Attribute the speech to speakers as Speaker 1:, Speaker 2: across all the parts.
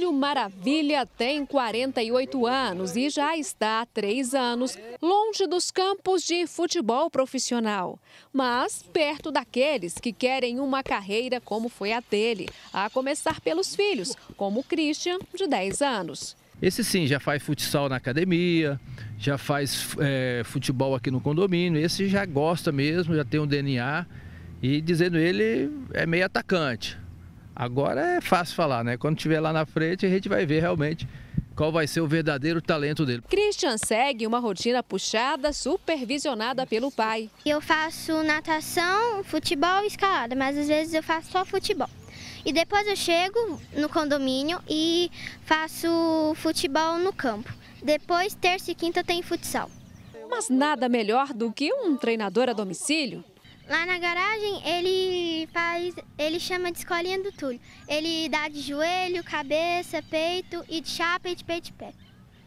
Speaker 1: Júlio Maravilha tem 48 anos e já está há três anos longe dos campos de futebol profissional, mas perto daqueles que querem uma carreira como foi a dele, a começar pelos filhos, como o Christian, de 10 anos.
Speaker 2: Esse sim, já faz futsal na academia, já faz é, futebol aqui no condomínio, esse já gosta mesmo, já tem um DNA e dizendo ele é meio atacante. Agora é fácil falar, né? Quando estiver lá na frente, a gente vai ver realmente qual vai ser o verdadeiro talento dele.
Speaker 1: Christian segue uma rotina puxada, supervisionada pelo pai. Eu faço natação, futebol e escalada, mas às vezes eu faço só futebol. E depois eu chego no condomínio e faço futebol no campo. Depois, terça e quinta, tem futsal. Mas nada melhor do que um treinador a domicílio Lá na garagem, ele faz, ele chama de escolinha do Túlio. Ele dá de joelho, cabeça, peito e de chapa e de peito de pé.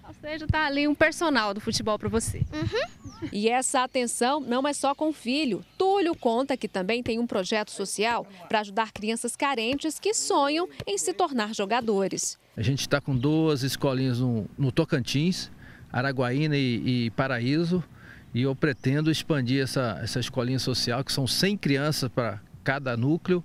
Speaker 1: Ou seja, tá ali um personal do futebol para você. Uhum. E essa atenção não é só com o filho. Túlio conta que também tem um projeto social para ajudar crianças carentes que sonham em se tornar
Speaker 2: jogadores. A gente está com duas escolinhas no, no Tocantins, Araguaína e, e Paraíso. E eu pretendo expandir essa, essa escolinha social, que são 100 crianças para cada núcleo,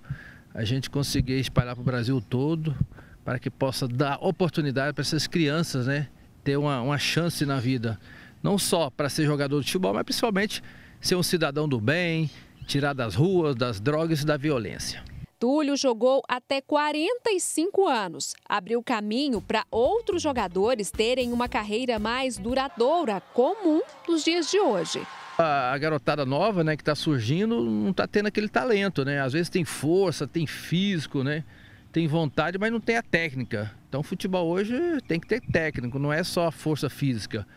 Speaker 2: a gente conseguir espalhar para o Brasil todo, para que possa dar oportunidade para essas crianças né, ter uma, uma chance na vida. Não só para ser jogador de futebol, mas principalmente ser um cidadão do bem, tirar das ruas, das drogas e da violência.
Speaker 1: Túlio jogou até 45 anos, abriu caminho para outros jogadores terem uma carreira mais duradoura, comum nos dias de hoje.
Speaker 2: A, a garotada nova, né, que está surgindo, não está tendo aquele talento, né? Às vezes tem força, tem físico, né? Tem vontade, mas não tem a técnica. Então, futebol hoje tem que ter técnico, não é só força física.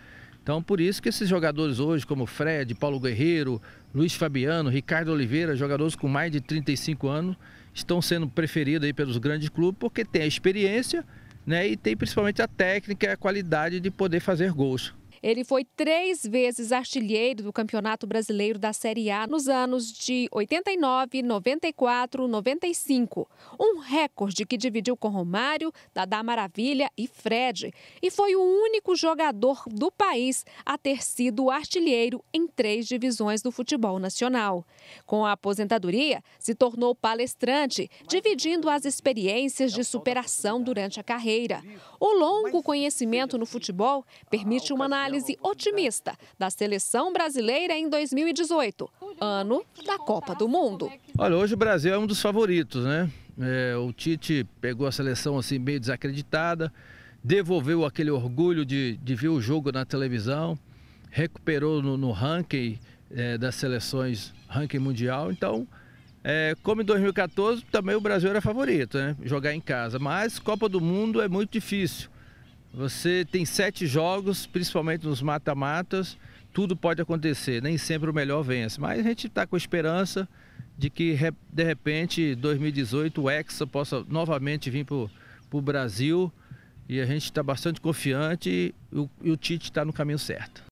Speaker 2: Então, por isso que esses jogadores hoje, como Fred, Paulo Guerreiro, Luiz Fabiano, Ricardo Oliveira, jogadores com mais de 35 anos, estão sendo preferidos aí pelos grandes clubes porque tem a experiência né, e tem principalmente a técnica e a qualidade de poder fazer gols. Ele foi
Speaker 1: três vezes artilheiro do Campeonato Brasileiro da Série A nos anos de 89, 94, 95. Um recorde que dividiu com Romário, Dadá Maravilha e Fred. E foi o único jogador do país a ter sido artilheiro em três divisões do futebol nacional. Com a aposentadoria, se tornou palestrante, dividindo as experiências de superação durante a carreira. O longo conhecimento no futebol permite uma análise análise otimista da seleção brasileira em 2018, ano da Copa do Mundo.
Speaker 2: Olha, hoje o Brasil é um dos favoritos, né? É, o Tite pegou a seleção assim meio desacreditada, devolveu aquele orgulho de, de ver o jogo na televisão, recuperou no, no ranking é, das seleções, ranking mundial. Então, é, como em 2014, também o Brasil era favorito, né? Jogar em casa. Mas Copa do Mundo é muito difícil. Você tem sete jogos, principalmente nos mata-matas, tudo pode acontecer, nem sempre o melhor vence. Mas a gente está com a esperança de que, de repente, 2018 o Hexa possa novamente vir para o Brasil. E a gente está bastante confiante e o, e o Tite está no caminho certo.